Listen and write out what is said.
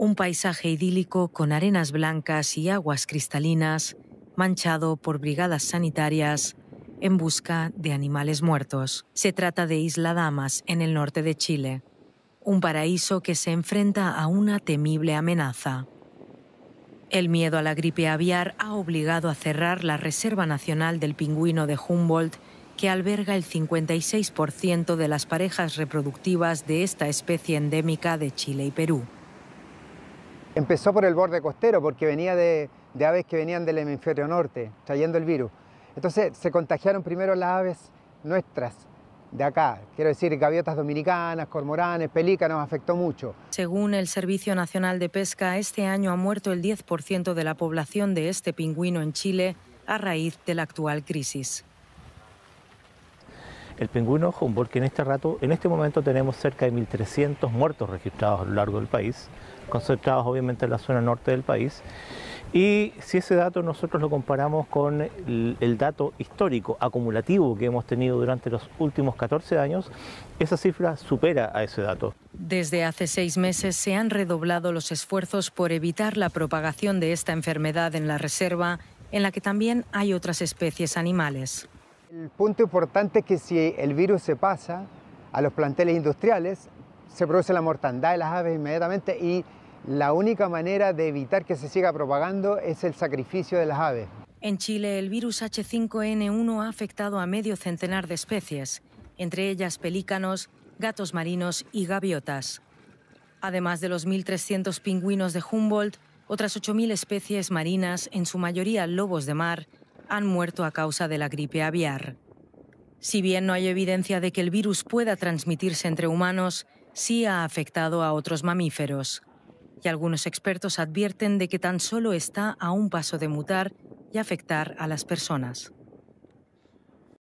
un paisaje idílico con arenas blancas y aguas cristalinas, manchado por brigadas sanitarias en busca de animales muertos. Se trata de Isla Damas, en el norte de Chile, un paraíso que se enfrenta a una temible amenaza. El miedo a la gripe aviar ha obligado a cerrar la Reserva Nacional del Pingüino de Humboldt, que alberga el 56% de las parejas reproductivas de esta especie endémica de Chile y Perú. Empezó por el borde costero porque venía de, aves que venían del hemisferio norte, trayendo el virus. Entonces se contagiaron primero las aves nuestras de acá, quiero decir gaviotas dominicanas, cormoranes, pelícanos, afectó mucho. Según el Servicio Nacional de Pesca, este año ha muerto el 10% de la población de este pingüino en Chile a raíz de la actual crisis el pingüino Humboldt, que en este, este momento tenemos cerca de 1.300 muertos registrados a lo largo del país, concentrados obviamente en la zona norte del país. Y si ese dato nosotros lo comparamos con el, el dato histórico acumulativo que hemos tenido durante los últimos 14 años, esa cifra supera a ese dato. Desde hace seis meses se han redoblado los esfuerzos por evitar la propagación de esta enfermedad en la reserva, en la que también hay otras especies animales. El punto importante es que si el virus se pasa a los planteles industriales, se produce la mortandad de las aves inmediatamente y la única manera de evitar que se siga propagando es el sacrificio de las aves. En Chile, el virus H5N1 ha afectado a medio centenar de especies, entre ellas pelícanos, gatos marinos y gaviotas. Además de los 1.300 pingüinos de Humboldt, otras 8.000 especies marinas, en su mayoría lobos de mar, han muerto a causa de la gripe aviar. Si bien no hay evidencia de que el virus pueda transmitirse entre humanos, sí ha afectado a otros mamíferos. Y algunos expertos advierten de que tan solo está a un paso de mutar y afectar a las personas.